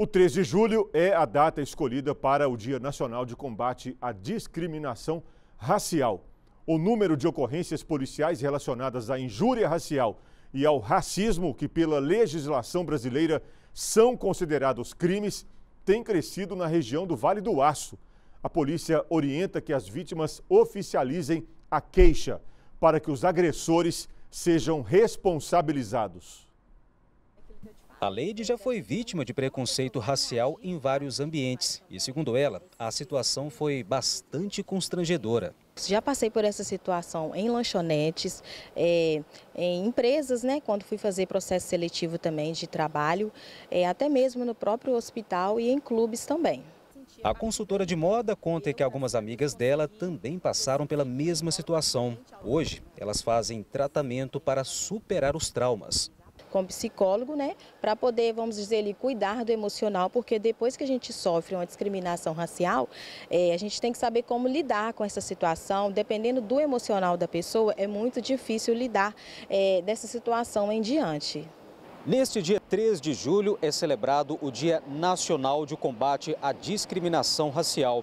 O 3 de julho é a data escolhida para o Dia Nacional de Combate à Discriminação Racial. O número de ocorrências policiais relacionadas à injúria racial e ao racismo, que pela legislação brasileira são considerados crimes, tem crescido na região do Vale do Aço. A polícia orienta que as vítimas oficializem a queixa para que os agressores sejam responsabilizados. A Leide já foi vítima de preconceito racial em vários ambientes e, segundo ela, a situação foi bastante constrangedora. Já passei por essa situação em lanchonetes, é, em empresas, né, quando fui fazer processo seletivo também de trabalho, é, até mesmo no próprio hospital e em clubes também. A consultora de moda conta que algumas amigas dela também passaram pela mesma situação. Hoje, elas fazem tratamento para superar os traumas com psicólogo, né, para poder, vamos dizer ali, cuidar do emocional, porque depois que a gente sofre uma discriminação racial, é, a gente tem que saber como lidar com essa situação, dependendo do emocional da pessoa, é muito difícil lidar é, dessa situação em diante. Neste dia 3 de julho é celebrado o Dia Nacional de Combate à Discriminação Racial.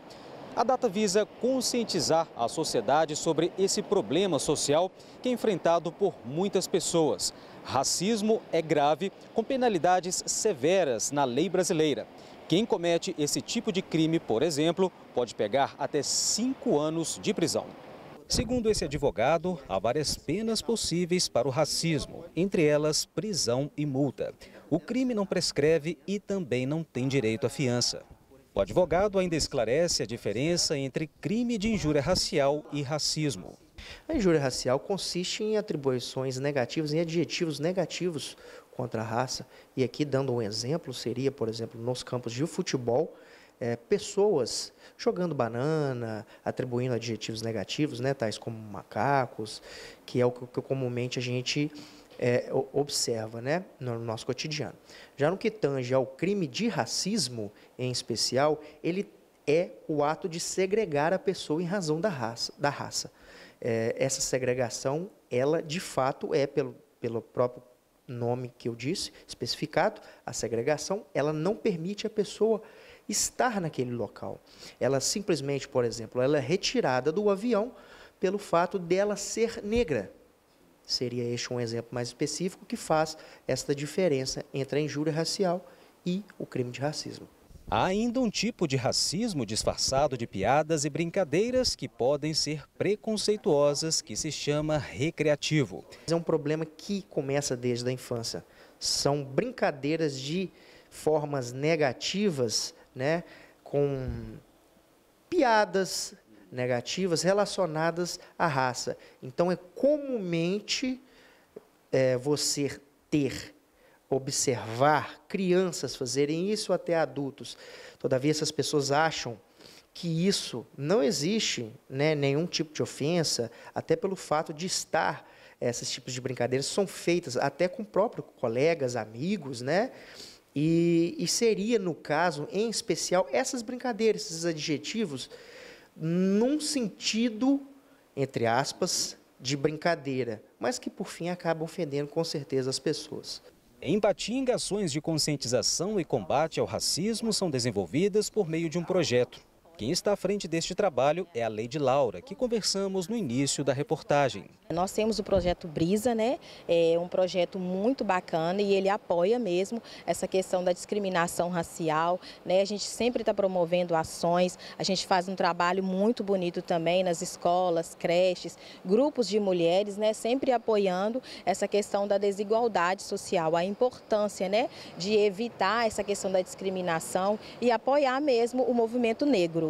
A data visa conscientizar a sociedade sobre esse problema social que é enfrentado por muitas pessoas. Racismo é grave, com penalidades severas na lei brasileira. Quem comete esse tipo de crime, por exemplo, pode pegar até cinco anos de prisão. Segundo esse advogado, há várias penas possíveis para o racismo, entre elas prisão e multa. O crime não prescreve e também não tem direito à fiança. O advogado ainda esclarece a diferença entre crime de injúria racial e racismo. A injúria racial consiste em atribuições negativas, em adjetivos negativos contra a raça. E aqui, dando um exemplo, seria, por exemplo, nos campos de futebol, é, pessoas jogando banana, atribuindo adjetivos negativos, né, tais como macacos, que é o que, que comumente a gente é, observa né, no nosso cotidiano. Já no que tange ao crime de racismo, em especial, ele é o ato de segregar a pessoa em razão da raça. Da raça. É, essa segregação, ela de fato é, pelo, pelo próprio nome que eu disse, especificado, a segregação, ela não permite a pessoa estar naquele local. Ela simplesmente, por exemplo, ela é retirada do avião pelo fato dela ser negra. Seria este um exemplo mais específico que faz esta diferença entre a injúria racial e o crime de racismo. Há ainda um tipo de racismo disfarçado de piadas e brincadeiras que podem ser preconceituosas, que se chama recreativo. É um problema que começa desde a infância. São brincadeiras de formas negativas, né, com piadas, negativas relacionadas à raça. Então, é comumente é, você ter, observar crianças fazerem isso até adultos. Todavia, essas pessoas acham que isso não existe, né, nenhum tipo de ofensa, até pelo fato de estar esses tipos de brincadeiras são feitas até com próprios colegas, amigos, né? E, e seria, no caso, em especial, essas brincadeiras, esses adjetivos num sentido, entre aspas, de brincadeira, mas que por fim acaba ofendendo com certeza as pessoas. Em Patinga, ações de conscientização e combate ao racismo são desenvolvidas por meio de um projeto quem está à frente deste trabalho é a Lady Laura, que conversamos no início da reportagem. Nós temos o projeto Brisa, né? É um projeto muito bacana e ele apoia mesmo essa questão da discriminação racial, né? A gente sempre está promovendo ações, a gente faz um trabalho muito bonito também nas escolas, creches, grupos de mulheres, né? Sempre apoiando essa questão da desigualdade social, a importância, né? De evitar essa questão da discriminação e apoiar mesmo o movimento negro.